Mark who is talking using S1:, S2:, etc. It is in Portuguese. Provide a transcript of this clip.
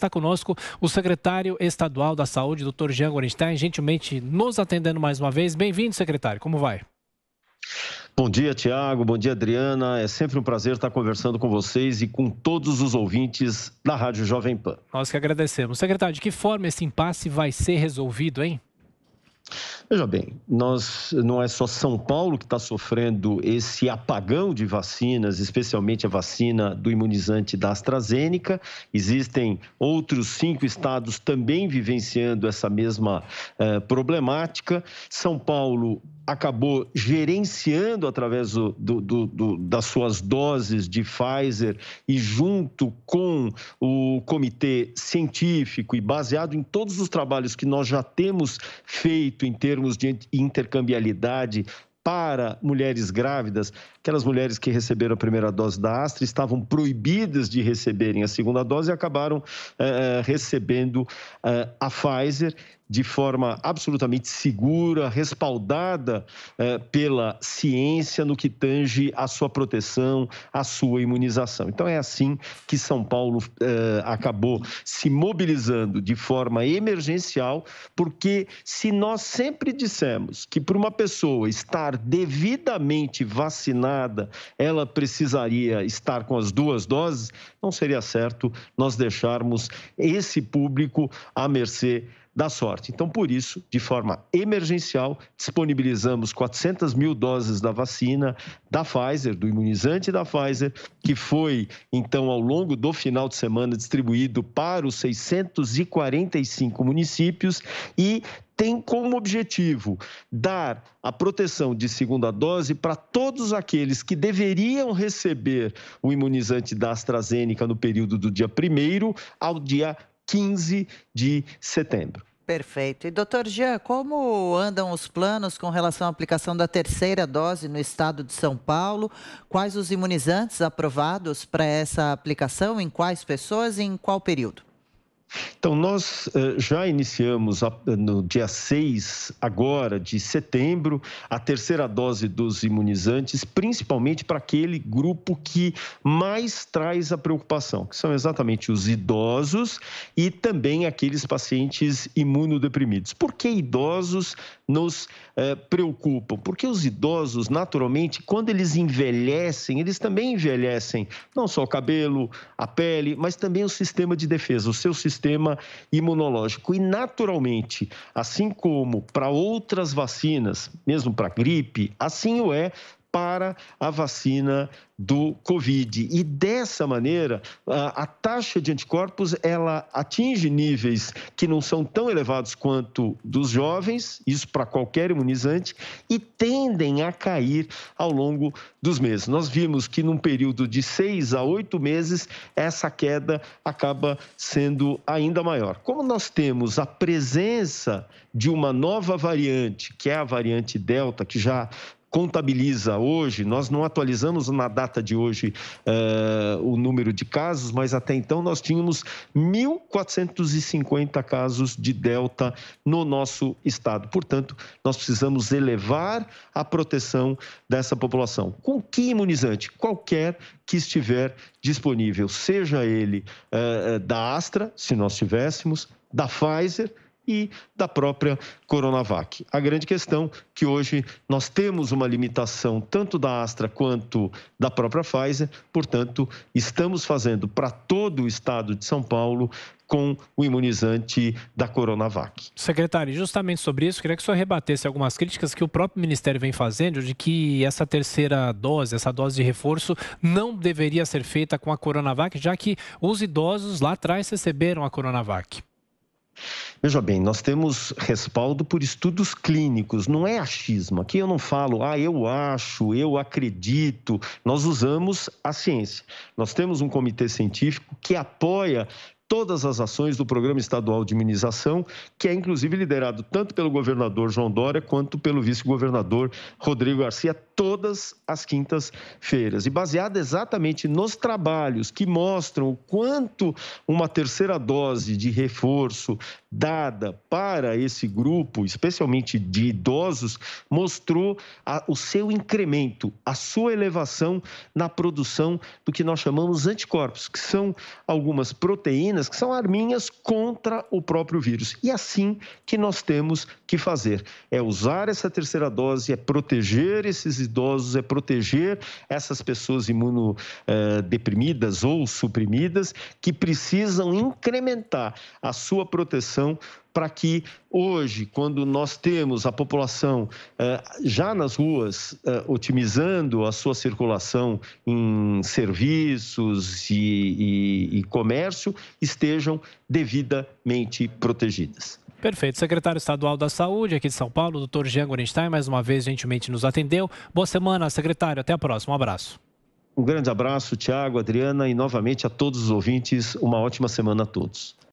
S1: Está conosco o secretário estadual da Saúde, doutor Jean Gorenstein, gentilmente nos atendendo mais uma vez. Bem-vindo, secretário. Como vai?
S2: Bom dia, Tiago. Bom dia, Adriana. É sempre um prazer estar conversando com vocês e com todos os ouvintes da Rádio Jovem Pan.
S1: Nós que agradecemos. Secretário, de que forma esse impasse vai ser resolvido, hein?
S2: Veja bem, nós não é só São Paulo que está sofrendo esse apagão de vacinas, especialmente a vacina do imunizante da AstraZeneca. Existem outros cinco estados também vivenciando essa mesma eh, problemática. São Paulo acabou gerenciando através do, do, do, das suas doses de Pfizer e junto com o comitê científico e baseado em todos os trabalhos que nós já temos feito em termos de intercambialidade para mulheres grávidas, aquelas mulheres que receberam a primeira dose da Astra estavam proibidas de receberem a segunda dose e acabaram eh, eh, recebendo eh, a Pfizer de forma absolutamente segura, respaldada eh, pela ciência no que tange à sua proteção, à sua imunização. Então é assim que São Paulo eh, acabou se mobilizando de forma emergencial, porque se nós sempre dissemos que para uma pessoa estar devidamente vacinada, ela precisaria estar com as duas doses, não seria certo nós deixarmos esse público à mercê da sorte. Então, por isso, de forma emergencial, disponibilizamos 400 mil doses da vacina da Pfizer, do imunizante da Pfizer, que foi, então, ao longo do final de semana, distribuído para os 645 municípios e tem como objetivo dar a proteção de segunda dose para todos aqueles que deveriam receber o imunizante da AstraZeneca no período do dia 1 ao dia 15 de setembro.
S1: Perfeito. E doutor Jean, como andam os planos com relação à aplicação da terceira dose no estado de São Paulo? Quais os imunizantes aprovados para essa aplicação? Em quais pessoas e em qual período?
S2: Então, nós eh, já iniciamos no dia 6 agora de setembro a terceira dose dos imunizantes, principalmente para aquele grupo que mais traz a preocupação, que são exatamente os idosos e também aqueles pacientes imunodeprimidos. Por que idosos nos eh, preocupam? Porque os idosos, naturalmente, quando eles envelhecem, eles também envelhecem não só o cabelo, a pele, mas também o sistema de defesa, o seu sistema sistema imunológico. E, naturalmente, assim como para outras vacinas, mesmo para gripe, assim o é para a vacina do Covid. E dessa maneira, a, taxa de anticorpos ela atinge níveis que não são tão elevados quanto dos jovens, isso para qualquer imunizante, e tendem a cair ao longo dos meses. Nós vimos que num período de seis a oito meses, essa queda acaba sendo ainda maior. Como nós temos a presença de uma nova variante, que é a variante Delta, que já contabiliza hoje, nós não atualizamos na data de hoje uh, o número de casos, mas até então nós tínhamos 1.450 casos de Delta no nosso estado. Portanto, nós precisamos elevar a proteção dessa população. Com que imunizante? Qualquer que estiver disponível, seja ele uh, da Astra, se nós tivéssemos, da Pfizer e da própria Coronavac. A grande questão é que hoje nós temos uma limitação tanto da Astra quanto da própria Pfizer, portanto, estamos fazendo para todo o estado de São Paulo com o imunizante da Coronavac.
S1: Secretário, justamente sobre isso, queria que o senhor rebatesse algumas críticas que o próprio Ministério vem fazendo de que essa terceira dose, essa dose de reforço, não deveria ser feita com a Coronavac, já que os idosos lá atrás receberam a Coronavac.
S2: Veja bem, nós temos respaldo por estudos clínicos, não é achismo. Aqui eu não falo, ah, eu acho, eu acredito. Nós usamos a ciência. Nós temos um comitê científico que apoia todas as ações do Programa Estadual de Imunização, que é inclusive liderado tanto pelo governador João Dória quanto pelo vice-governador Rodrigo Garcia, todas as quintas-feiras. E baseada exatamente nos trabalhos que mostram o quanto uma terceira dose de reforço dada para esse grupo, especialmente de idosos, mostrou a, o seu incremento, a sua elevação na produção do que nós chamamos anticorpos, que são algumas proteínas que são arminhas contra o próprio vírus. E assim que nós temos que fazer é usar essa terceira dose, é proteger esses idosos é proteger essas pessoas imunodeprimidas eh, ou suprimidas que precisam incrementar a sua proteção para que hoje, quando nós temos a população eh, já nas ruas eh, otimizando a sua circulação em serviços e, e, e comércio, estejam devidamente protegidas.
S1: Perfeito. Secretário Estadual da Saúde aqui de São Paulo, doutor Jean Gorenstein, mais uma vez gentilmente nos atendeu. Boa semana, secretário. Até a próxima. Um abraço.
S2: Um grande abraço, Tiago, Adriana e novamente a todos os ouvintes. Uma ótima semana a todos.